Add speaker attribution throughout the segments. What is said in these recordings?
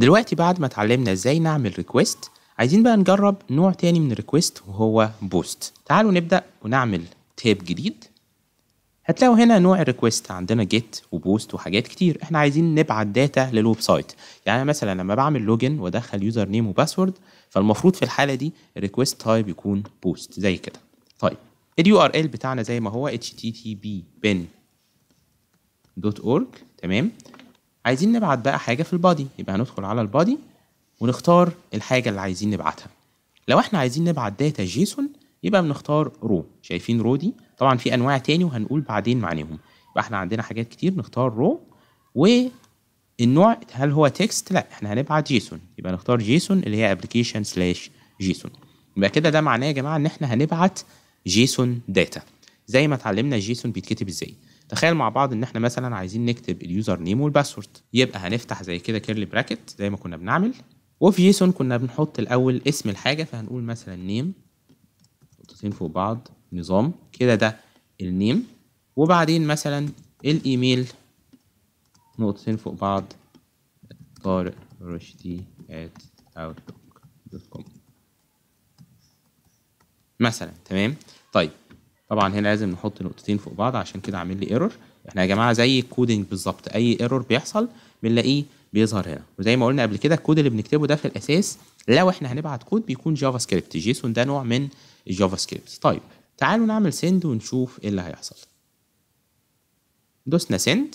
Speaker 1: دلوقتي بعد ما اتعلمنا ازاي نعمل ريكويست عايزين بقى نجرب نوع تاني من الريكويست وهو بوست تعالوا نبدأ ونعمل تاب جديد هتلاقوا هنا نوع الريكويست عندنا جيت وبوست وحاجات كتير احنا عايزين نبعت داتا للويب سايت يعني مثلا لما بعمل لوجن وادخل يوزر نيم وباسورد فالمفروض في الحاله دي الريكويست تايب يكون بوست زي كده طيب اليو ار ال بتاعنا زي ما هو http bin.org تمام عايزين نبعت بقى حاجه في البادي يبقى هندخل على البادي ونختار الحاجه اللي عايزين نبعتها لو احنا عايزين نبعت داتا جيسون يبقى بنختار رو شايفين رو دي طبعا في انواع تاني وهنقول بعدين معناهم يبقى احنا عندنا حاجات كتير نختار رو والنوع هل هو تكست لا احنا هنبعت جيسون يبقى نختار جيسون اللي هي ابلكيشن سلاش جيسون يبقى كده ده معناه يا جماعه ان احنا هنبعت جيسون داتا زي ما اتعلمنا الجيسون بيتكتب ازاي تخيل مع بعض ان احنا مثلا عايزين نكتب اليوزر نيم والباسورد يبقى هنفتح زي كده كيرلي براكت زي ما كنا بنعمل وفي جيسون كنا بنحط الاول اسم الحاجه فهنقول مثلا نيم نقطتين فوق بعض نظام كده ده النيم وبعدين مثلا الايميل نقطتين فوق بعض طارق رشدي at outlook.com مثلا تمام طيب طبعا هنا لازم نحط نقطتين فوق بعض عشان كده عامل لي ايرور احنا يا جماعه زي الكودنج بالظبط اي ايرور بيحصل بنلاقيه بيظهر هنا وزي ما قلنا قبل كده الكود اللي بنكتبه ده في الاساس لو احنا هنبعت كود بيكون جافا سكريبت جيسون ده نوع من الجافا سكريبت طيب تعالوا نعمل سند ونشوف ايه اللي هيحصل دوسنا سند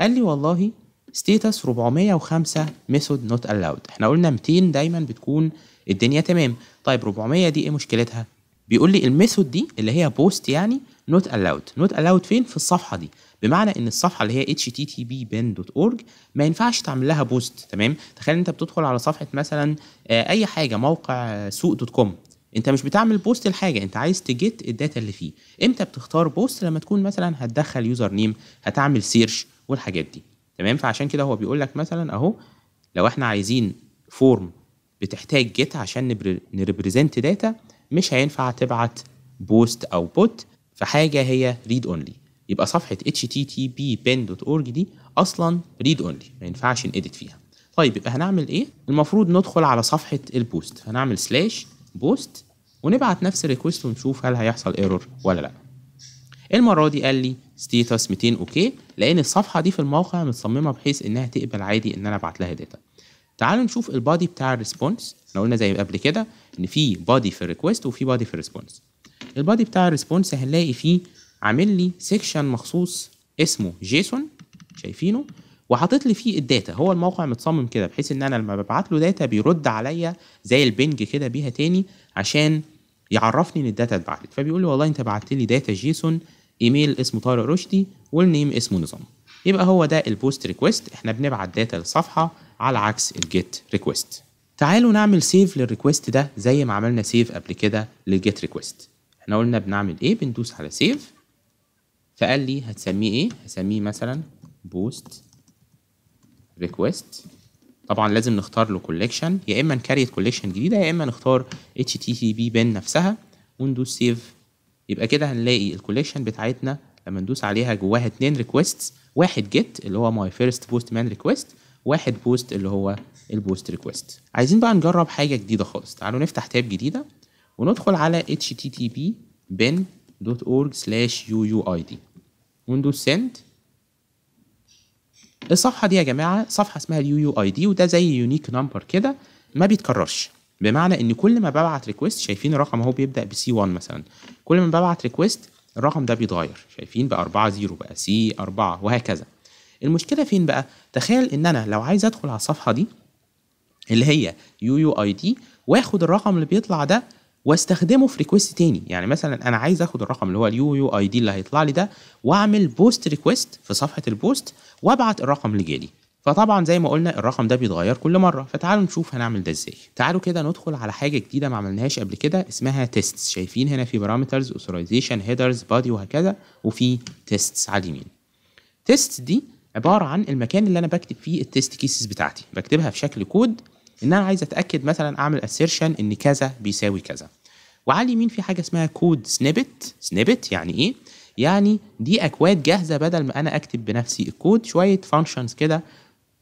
Speaker 1: قال لي والله ستيتس 405 ميثود نوت الاود احنا قلنا 200 دايما بتكون الدنيا تمام طيب 400 دي ايه مشكلتها بيقول لي الميثود دي اللي هي بوست يعني نوت الاود نوت الاود فين في الصفحه دي بمعنى ان الصفحه اللي هي http.ben.org ما ينفعش تعمل لها بوست تمام تخيل انت بتدخل على صفحه مثلا آه، اي حاجه موقع آه، سوق دوت كوم انت مش بتعمل بوست الحاجه انت عايز تجيت الداتا اللي فيه امتى بتختار بوست لما تكون مثلا هتدخل يوزر نيم هتعمل سيرش والحاجات دي تمام فعشان كده هو بيقول لك مثلا اهو لو احنا عايزين فورم بتحتاج جيت عشان نريبريزنت داتا مش هينفع تبعت بوست او بوت في حاجه هي ريد اونلي يبقى صفحه http.pen.org دي اصلا ريد اونلي ما ينفعش نأديت فيها طيب يبقى هنعمل ايه المفروض ندخل على صفحه البوست هنعمل سلاش بوست ونبعت نفس الريكوست ونشوف هل هيحصل ايرور ولا لا المره دي قال لي ستيتس 200 اوكي لان الصفحه دي في الموقع متصممه بحيث انها تقبل عادي ان انا ابعت لها داتا تعالوا نشوف البادي بتاع الريسبونس احنا قلنا زي قبل كده ان في بادي في الريكوست وفي بادي في الريسبونس البادي بتاع الريسبونس هنلاقي فيه عامل لي سيكشن مخصوص اسمه جيسون شايفينه وحاطط لي فيه الداتا هو الموقع متصمم كده بحيث ان انا لما ببعت له داتا بيرد عليا زي البنج كده بيها تاني عشان يعرفني ان الداتا اتبعتت فبيقول لي والله انت بعت لي داتا جيسون ايميل اسمه طارق رشدي والنيم اسمه نظام يبقى هو ده البوست ريكويست احنا بنبعت داتا للصفحه على عكس الجيت ريكويست تعالوا نعمل سيف للريكويست ده زي ما عملنا سيف قبل كده للجيت ريكويست احنا قلنا بنعمل ايه بندوس على سيف فقال لي هتسميه ايه هسميه مثلا بوست ريكويست طبعا لازم نختار له كوليكشن يا اما نكريت كوليكشن جديده يا اما نختار اتش تي تي بي بين نفسها وندوس سيف يبقى كده هنلاقي الكوليكشن بتاعتنا لما ندوس عليها جواها اتنين ريكويستس واحد جيت اللي هو ماي فيرست بوست مان ريكويست واحد بوست اللي هو البوست ريكويست عايزين بقى نجرب حاجه جديده خالص تعالوا نفتح تاب جديده وندخل على http bin slash uuid وندوس send الصفحة دي يا جماعة صفحة اسمها اليو يو اي دي وده زي يونيك نمبر كده ما بيتكررش بمعنى ان كل ما ببعت ريكويست شايفين الرقم اهو بيبدا بسي 1 مثلا كل ما ببعت ريكويست الرقم ده بيتغير شايفين بقى 4 0 بقى سي 4 وهكذا المشكله فين بقى تخيل ان انا لو عايز ادخل على الصفحه دي اللي هي يو يو اي دي واخد الرقم اللي بيطلع ده واستخدمه في ريكويست تاني يعني مثلا انا عايز اخد الرقم اللي هو اليو يو اي دي اللي هيطلع لي ده واعمل بوست ريكويست في صفحه البوست وابعت الرقم اللي جالي فطبعا زي ما قلنا الرقم ده بيتغير كل مره فتعالوا نشوف هنعمل ده ازاي تعالوا كده ندخل على حاجه جديده ما عملناهاش قبل كده اسمها تيستس شايفين هنا في بارامترز اوثرايزيشن هيدرز بادي وهكذا وفي تيستس على اليمين تيستس دي عباره عن المكان اللي انا بكتب فيه التيست كيسز بتاعتي بكتبها في شكل كود ان انا عايز اتاكد مثلا اعمل اسيرشن ان كذا بيساوي كذا وعلى اليمين في حاجه اسمها كود سنيبت سنيبت يعني ايه يعني دي اكواد جاهزه بدل ما انا اكتب بنفسي الكود شويه فانكشنز كده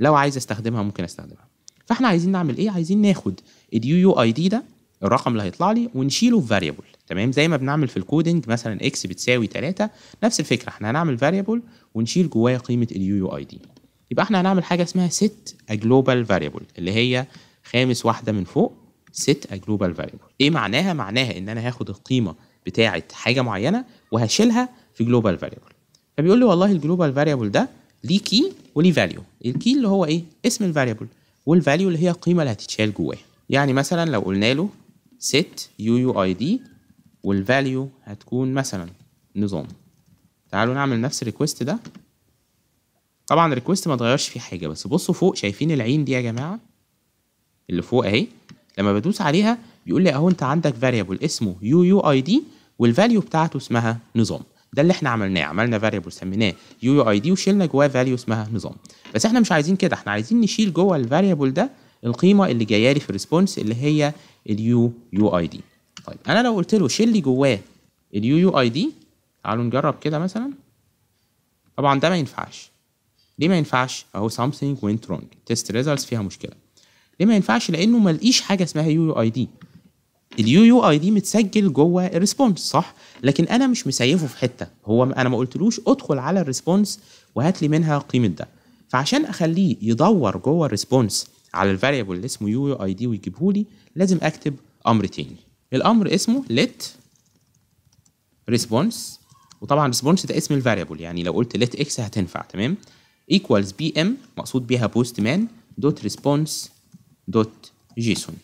Speaker 1: لو عايز استخدمها ممكن استخدمها فاحنا عايزين نعمل ايه عايزين ناخد اليو يو اي دي ده الرقم اللي هيطلع لي ونشيله في فاريبل تمام زي ما بنعمل في الكودنج مثلا اكس بتساوي 3 نفس الفكره احنا هنعمل فاريبل ونشيل جواه قيمه اليو يو اي دي يبقى احنا هنعمل حاجه اسمها ست ا جلوبال فاريبل اللي هي خامس واحده من فوق ست ا جلوبال فاريبل ايه معناها معناها ان انا هاخد القيمه بتاعه حاجه معينه وهشيلها في جلوبال فاريبل فبيقول لي والله الجلوبال فاريبل ده ليه كي وليه فاليو الكي اللي هو ايه اسم الفاريبل والفاليو اللي هي القيمه اللي هتتشال جواه يعني مثلا لو قلنا له set uuid والفاليو هتكون مثلا نظام تعالوا نعمل نفس الريكوست ده طبعا الريكوست ما اتغيرش فيه حاجه بس بصوا فوق شايفين العين دي يا جماعه اللي فوق اهي لما بدوس عليها بيقول لي اهو انت عندك فاريبل اسمه يو يو اي دي والفاليو بتاعته اسمها نظام ده اللي احنا عملناه عملنا فاريبل سميناه يو يو اي دي وشيلنا جواه فاليو اسمها نظام بس احنا مش عايزين كده احنا عايزين نشيل جوه الفاريبل ده القيمه اللي جايه لي في الريسبونس اللي هي اليو يو اي دي طيب انا لو قلت له شيل لي جواه اليو يو اي دي تعالوا نجرب كده مثلا طبعا ده ما ينفعش ليه ما ينفعش اهو something went wrong test results فيها مشكله ليه ما ينفعش لانه ما لقيش حاجه اسمها يو يو اي دي اليو يو اي دي متسجل جوه الريسبونس صح لكن انا مش مسيفه في حته هو انا ما قلتلوش ادخل على الريسبونس وهات لي منها قيمه ده فعشان اخليه يدور جوه الريسبونس على الفاريبل اللي اسمه يو يو اي دي ويجيبه لي لازم اكتب امر تاني الامر اسمه let response وطبعا response ده اسم الفاريبل يعني لو قلت let x هتنفع تمام equals bm مقصود بيها postman دوت response دوت جيسون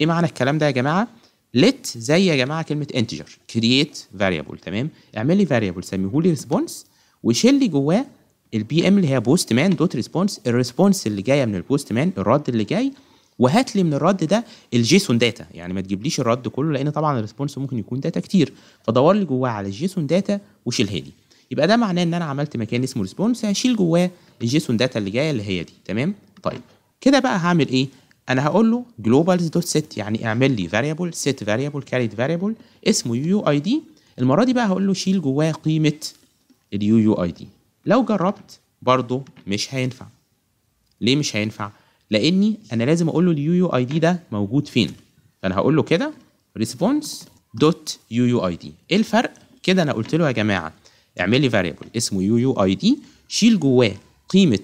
Speaker 1: ايه معنى الكلام ده يا جماعه let زي يا جماعه كلمه انتجر كرييت فاريبل تمام اعمل لي فاريبل سميه لي ريسبونس وشيل لي جواه البي ام اللي هي بوست مان دوت ريسبونس الريسبونس اللي جايه من البوست مان الرد اللي جاي وهات لي من الرد ده الجيسون داتا يعني ما تجيبليش الرد كله لان طبعا الريسبونس ممكن يكون داتا كتير فدور لي جواه على الجيسون داتا وشيلها لي يبقى ده معناه ان انا عملت مكان اسمه ريسبونس هشيل جواه الجيسون داتا اللي جايه اللي هي دي تمام طيب كده بقى هعمل ايه انا هقول له جلوبالز دوت سيت يعني اعمل لي فاريبل سيت فاريبل كاريت فاريبل اسمه يو يو اي دي المره دي بقى هقول له شيل جواه قيمه اليو يو اي دي لو جربت برضه مش هينفع ليه مش هينفع لاني انا لازم اقول له اليو يو اي دي ده موجود فين فانا هقول له كده ريسبونس دوت يو يو اي دي ايه الفرق كده انا قلت له يا جماعه اعمل لي فاريبل اسمه يو يو اي دي شيل جواه قيمه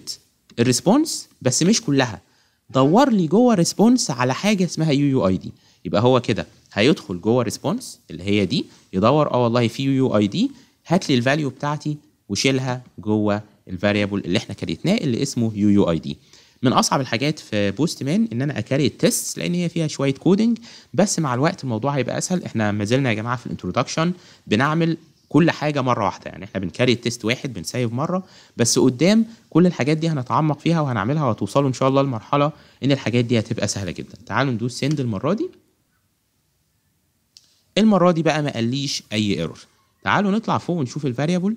Speaker 1: الريسبونس بس مش كلها دور لي جوه ريسبونس على حاجه اسمها يو يو اي دي يبقى هو كده هيدخل جوه ريسبونس اللي هي دي يدور اه والله في يو يو اي دي هات لي الفاليو بتاعتي وشيلها جوه الفاريبل اللي احنا كريتناه اللي اسمه يو يو اي دي من اصعب الحاجات في بوست مان ان انا اكاري التست لان هي فيها شويه كودنج بس مع الوقت الموضوع هيبقى اسهل احنا ما زلنا يا جماعه في الانترودكشن بنعمل كل حاجه مره واحده يعني احنا بنكاري التيست واحد بنسايف مره بس قدام كل الحاجات دي هنتعمق فيها وهنعملها وهتوصلوا ان شاء الله لمرحله ان الحاجات دي هتبقى سهله جدا تعالوا ندوس سند المره دي المره دي بقى ما قاليش اي ايرور تعالوا نطلع فوق ونشوف الفاريبل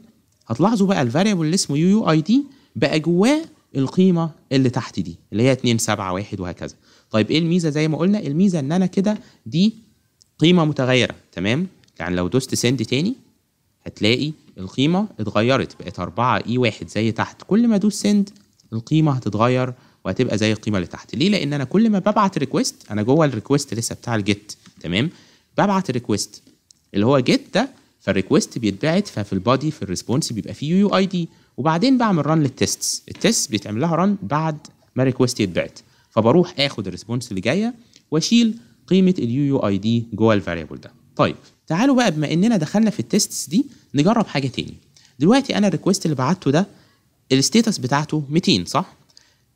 Speaker 1: هتلاحظوا بقى الفاريبل اللي اسمه يو يو اي دي بقى جواه القيمه اللي تحت دي اللي هي 2 7 1 وهكذا طيب ايه الميزه زي ما قلنا الميزه ان انا كده دي قيمه متغيره تمام يعني لو دوست سند تاني هتلاقي القيمة اتغيرت بقت 4 اي واحد زي تحت كل ما دوس سند القيمة هتتغير وهتبقى زي القيمة اللي تحت ليه لان انا كل ما ببعت ريكوست انا جوه الريكوست لسه بتاع الجيت تمام ببعت ريكوست اللي هو جيت ده فالريكوست بيتبعت ففي البادي في الريسبونس بيبقى فيه يو اي دي وبعدين بعمل ران للتيستس التيستس بيتعمل لها ران بعد ما الريكوست يتبعت فبروح اخد الريسبونس اللي جايه واشيل قيمه اليو يو اي دي جوه الفاريبل ده طيب تعالوا بقى بما اننا دخلنا في التيستس دي نجرب حاجه تاني دلوقتي انا الريكوست اللي بعته ده الستيتس بتاعته 200 صح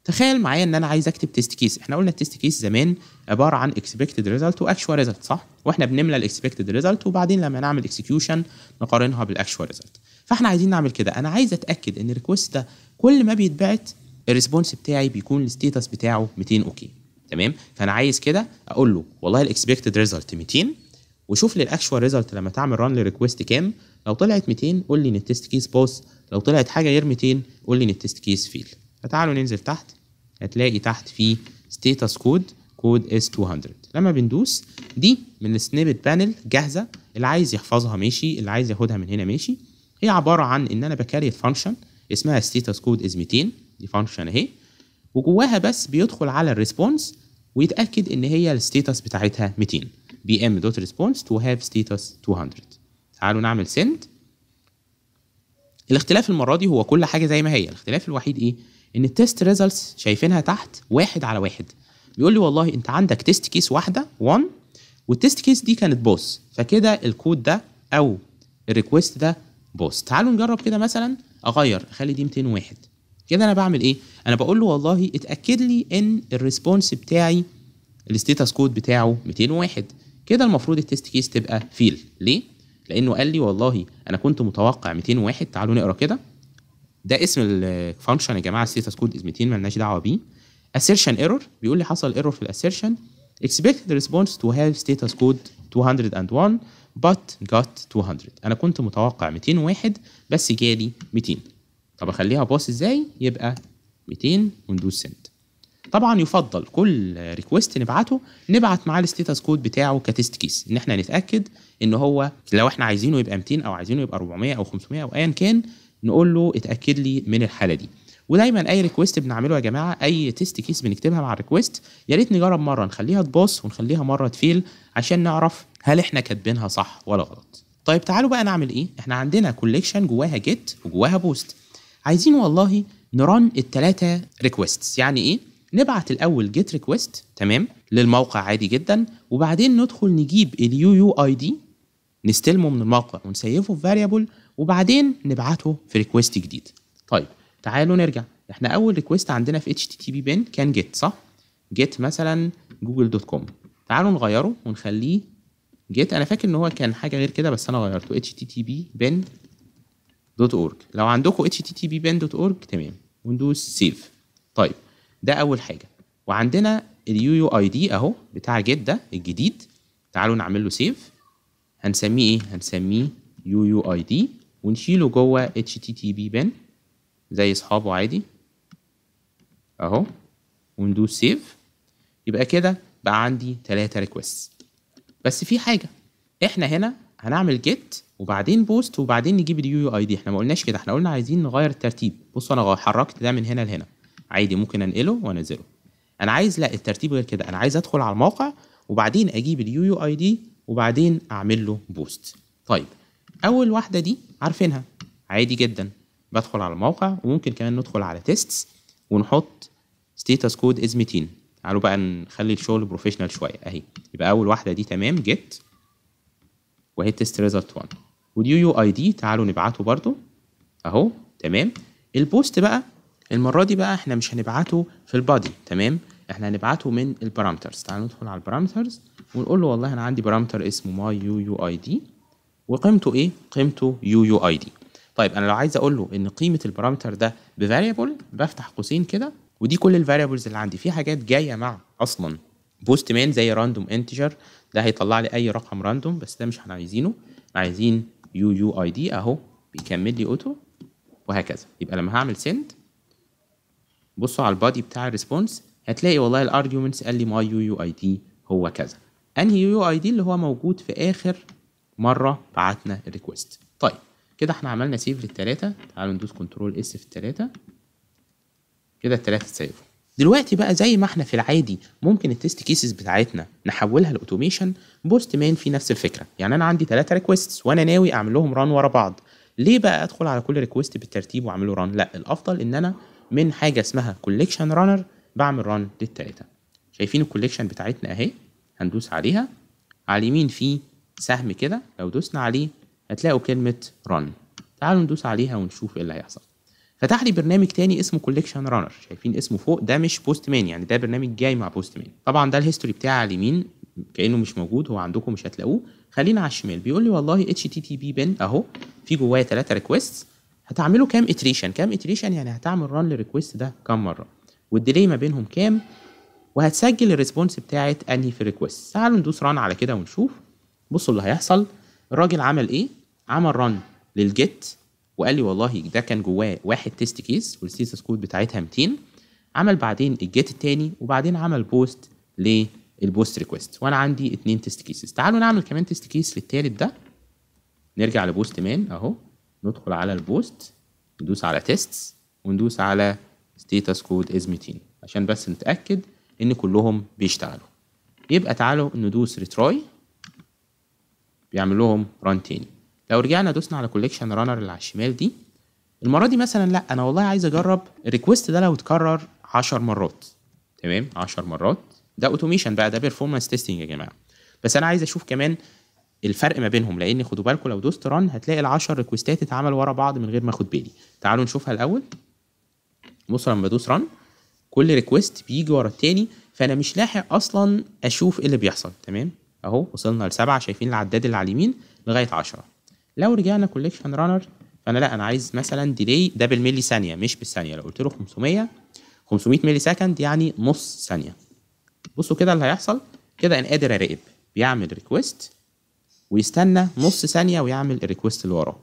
Speaker 1: تخيل معايا ان انا عايز اكتب تيست كيس احنا قلنا التيست كيس زمان عباره عن اكسبكتد ريزلت واكشوال ريزلت صح واحنا بنملى الاكسبكتد ريزلت وبعدين لما نعمل اكسكيوشن نقارنها بالاكشوال ريزلت فاحنا عايزين نعمل كده انا عايز اتاكد ان الريكوست ده كل ما بيتبعت الريسبونس بتاعي بيكون الستيتس بتاعه 200 اوكي تمام فانا عايز كده اقول له والله الاكسبكتد ريزلت 200 وشوف لي الاكشوال ريزلت لما تعمل ران لريكويست كام لو طلعت 200 قول لي ان التيست كيس باس لو طلعت حاجه غير 200 قول لي ان التيست كيس فيل فتعالوا ننزل تحت هتلاقي تحت في ستيتس كود كود اس 200 لما بندوس دي من السنيبت بانل جاهزه اللي عايز يحفظها ماشي اللي عايز ياخدها من هنا ماشي هي عباره عن ان انا بكري فانكشن اسمها ستيتس كود از 200 دي فانكشن اهي وجواها بس بيدخل على الريسبونس ويتاكد ان هي الستيتس بتاعتها 200 بي ام دوت ريسبونس تو هاف ستيتس 200 تعالوا نعمل سند الاختلاف المره دي هو كل حاجه زي ما هي الاختلاف الوحيد ايه ان التيست ريزلتس شايفينها تحت واحد على واحد بيقول لي والله انت عندك تيست كيس واحده 1 والتيست كيس دي كانت بوس فكده الكود ده او الريكوست ده بوس تعالوا نجرب كده مثلا اغير اخلي دي 201 كده انا بعمل ايه انا بقول له والله اتاكد لي ان الريسبونس بتاعي الستيتس كود بتاعه 201 كده المفروض التيست كيس تبقى فيل ليه لانه قال لي والله انا كنت متوقع 201 تعالوا نقرا كده ده اسم الفانكشن يا جماعه ستيتس كود از 200 مالناش دعوه بيه assertion ايرور بيقول لي حصل ايرور في الاسيرشن expected response to have status code 201 but got 200 انا كنت متوقع 201 بس جالي 200 طب اخليها باص ازاي يبقى 200 وندوس سنت طبعا يفضل كل ريكوست نبعته نبعت معاه الستيتس كود بتاعه كتيست كيس ان احنا نتاكد ان هو لو احنا عايزينه يبقى 200 او عايزينه يبقى 400 او 500 او ايا كان نقول له اتاكد لي من الحاله دي ودايما اي ريكوست بنعمله يا جماعه اي تيست كيس بنكتبها مع الريكوست يا ريت نجرب مره نخليها تباص ونخليها مره تفيل عشان نعرف هل احنا كاتبينها صح ولا غلط طيب تعالوا بقى نعمل ايه احنا عندنا كوليكشن جواها جيت وجواها بوست عايزين والله نرن التلاتة ريكوستس يعني ايه نبعت الاول جيت ريكويست تمام للموقع عادي جدا وبعدين ندخل نجيب اليو يو اي دي نستلمه من الموقع ونسيفه في فاريبل وبعدين نبعته في ريكويست جديد طيب تعالوا نرجع احنا اول ريكويست عندنا في اتش تي تي بي بين كان جيت صح جيت مثلا جوجل دوت كوم تعالوا نغيره ونخليه جيت انا فاكر ان هو كان حاجه غير كده بس انا غيرته اتش تي تي بي بين دوت اورج لو عندكم اتش تي تي بي بين دوت اورج تمام وندوس سيف طيب ده اول حاجه وعندنا اليو يو اي دي اهو بتاع جيت ده الجديد تعالوا نعمل له سيف هنسميه ايه هنسميه يو يو اي دي ونشيله جوه اتش تي تي بي بن زي اصحابه عادي اهو وندوس سيف يبقى كده بقى عندي تلاتة ريكوست بس في حاجه احنا هنا هنعمل جيت وبعدين بوست وبعدين نجيب اليو يو اي دي احنا ما قلناش كده احنا قلنا عايزين نغير الترتيب بصوا انا حركت ده من هنا لهنا عادي ممكن انقله وانزله انا عايز لا الترتيب غير كده انا عايز ادخل على الموقع وبعدين اجيب اليو يو اي دي وبعدين اعمل له بوست طيب اول واحده دي عارفينها عادي جدا بدخل على الموقع وممكن كمان ندخل على تيستس ونحط ستيتس كود از 200 تعالوا بقى نخلي الشغل بروفيشنال شويه اهي يبقى اول واحده دي تمام جيت وهي تيست ريزلت 1 واليو يو اي دي تعالوا نبعته برده اهو تمام البوست بقى المره دي بقى احنا مش هنبعته في البادي تمام احنا هنبعته من البارامترز تعال ندخل على البارامترز ونقول له والله انا عندي بارامتر اسمه ماي يو يو اي دي وقيمته ايه قيمته يو يو اي دي طيب انا لو عايز اقول له ان قيمه البارامتر ده بفاريبل بفتح قوسين كده ودي كل الفاريبلز اللي عندي في حاجات جايه مع اصلا بوست مان زي راندوم انتجر ده هيطلع لي اي رقم راندوم بس ده مش احنا عايزينه عايزين يو يو اي دي اهو بيكمل لي اوتو وهكذا يبقى لما هعمل سند بصوا على البادي بتاع الريسبونس هتلاقي والله الارجيومنتس قال لي ماي يو يو اي دي هو كذا انهي يو يو اي دي اللي هو موجود في اخر مره بعتنا الريكوست طيب كده احنا عملنا سيف للثلاثه تعالوا ندوس كنترول اس في الثلاثه كده الثلاثه اتسيفوا دلوقتي بقى زي ما احنا في العادي ممكن التست كيسز بتاعتنا نحولها لاوتوميشن بوست مان في نفس الفكره يعني انا عندي ثلاثه ريكوستس وانا ناوي اعمل لهم ران ورا بعض ليه بقى ادخل على كل ريكوست بالترتيب واعمله ران لا الافضل ان انا من حاجه اسمها كوليكشن رانر بعمل ران للتلاته شايفين الكوليكشن بتاعتنا اهي هندوس عليها على اليمين في سهم كده لو دوسنا عليه هتلاقوا كلمه ران تعالوا ندوس عليها ونشوف ايه اللي هيحصل فتح لي برنامج تاني اسمه كوليكشن رانر شايفين اسمه فوق ده مش بوست مان يعني ده برنامج جاي مع بوست مان طبعا ده الهيستوري بتاعي على اليمين كانه مش موجود هو عندكم مش هتلاقوه خلينا على الشمال بيقول لي والله اتش تي تي بي بن اهو في جواه ثلاثه ريكويست هتعمله كام اتريشن كام اتريشن يعني هتعمل ران للريكوست ده كام مره والديلي ما بينهم كام وهتسجل الريسبونس بتاعه انهي في الريكوست تعالوا ندوس ران على كده ونشوف بصوا اللي هيحصل الراجل عمل ايه عمل ران للجيت وقال لي والله ده كان جواه واحد تيست كيس والسيسس كود بتاعتها 200 عمل بعدين الجيت التاني وبعدين عمل بوست للبوست ريكوست وانا عندي اتنين تيست كيسز تعالوا نعمل كمان تيست كيس للتالت ده نرجع لبوست مان اهو ندخل على البوست ندوس على تيستس وندوس على ستيتس كود از 200 عشان بس نتاكد ان كلهم بيشتغلوا يبقى تعالوا ندوس ريتراي بيعمل لهم ران تاني لو رجعنا دوسنا على كوليكشن رانر اللي على الشمال دي المره دي مثلا لا انا والله عايز اجرب الريكوست ده لو اتكرر 10 مرات تمام 10 مرات ده اوتوميشن بقى ده بيرفورمانس تيستنج يا جماعه بس انا عايز اشوف كمان الفرق ما بينهم لان خدوا بالكم لو دوست ران هتلاقي ال10 ريكويستات اتعمل ورا بعض من غير ما اخد بالي تعالوا نشوفها الاول بصوا لما بدوس ران كل ريكويست بيجي ورا التاني فانا مش لاحق اصلا اشوف ايه اللي بيحصل تمام اهو وصلنا لسبعة شايفين العداد اللي على اليمين لغايه 10 لو رجعنا كوليكشن رانر فانا لا انا عايز مثلا ديلي ده بالملي ثانيه مش بالثانيه لو قلت له 500 500 ملي سكند يعني نص ثانيه بصوا كده اللي هيحصل كده انا قادر اراقب بيعمل ريكويست ويستنى نص ثانيه ويعمل الريكوست اللي وراه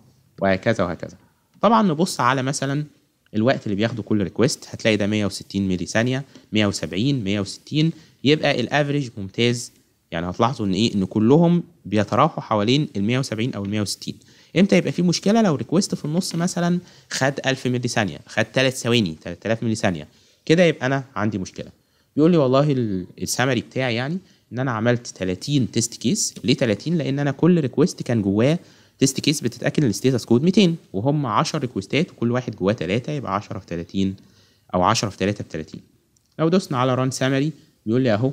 Speaker 1: وهكذا وهكذا طبعا نبص على مثلا الوقت اللي بياخده كل ريكوست هتلاقي ده 160 ملي ثانيه 170 160 يبقى الافريج ممتاز يعني هتلاحظوا ان ايه ان كلهم بيتراوحوا حوالين ال 170 او ال 160 امتى يبقى في مشكله لو ريكوست في النص مثلا خد 1000 ملي ثانيه خد 3 ثواني 3000 ملي ثانيه كده يبقى انا عندي مشكله بيقول لي والله السمري بتاعي يعني ان انا عملت 30 تيست كيس ليه 30 لان انا كل ريكويست كان جواه تيست كيس بتتاكد الاستيتس كود 200 وهم 10 ريكويستات وكل واحد جواه 3 يبقى 10 في 30 او 10 في 3 ب 30 لو دوسنا على ران سامري بيقول لي اهو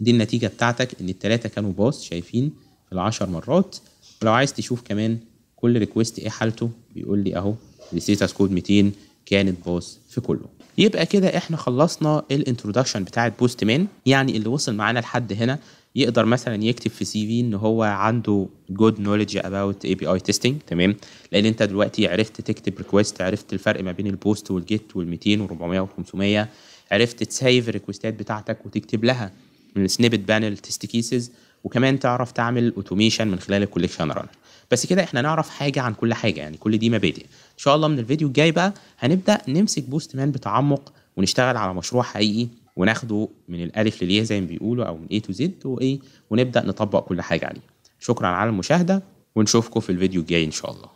Speaker 1: دي النتيجه بتاعتك ان الثلاثه كانوا باص شايفين في 10 مرات ولو عايز تشوف كمان كل ريكويست ايه حالته بيقول لي اهو الاستيتس كود 200 كانت باص في كله يبقى كده احنا خلصنا الانترودكشن بتاعه بوست مان يعني اللي وصل معانا لحد هنا يقدر مثلا يكتب في سي في ان هو عنده جود نوليدج اباوت اي بي اي تيستنج تمام لان انت دلوقتي عرفت تكتب ريكويست عرفت الفرق ما بين البوست والجيت وال200 و 400 و 500 عرفت تسيف الريكويستات بتاعتك وتكتب لها من السنيبت بانل تيست كيسز وكمان تعرف تعمل اوتوميشن من خلال الكوليكشن رانر بس كده احنا نعرف حاجه عن كل حاجه يعني كل دي مبادئ ان شاء الله من الفيديو الجاي بقى هنبدا نمسك بوست مان بتعمق ونشتغل على مشروع حقيقي وناخده من الالف للياء زي ما بيقولوا او من اي تو زد وايه ونبدا نطبق كل حاجه عليه شكرا على المشاهده ونشوفكم في الفيديو الجاي ان شاء الله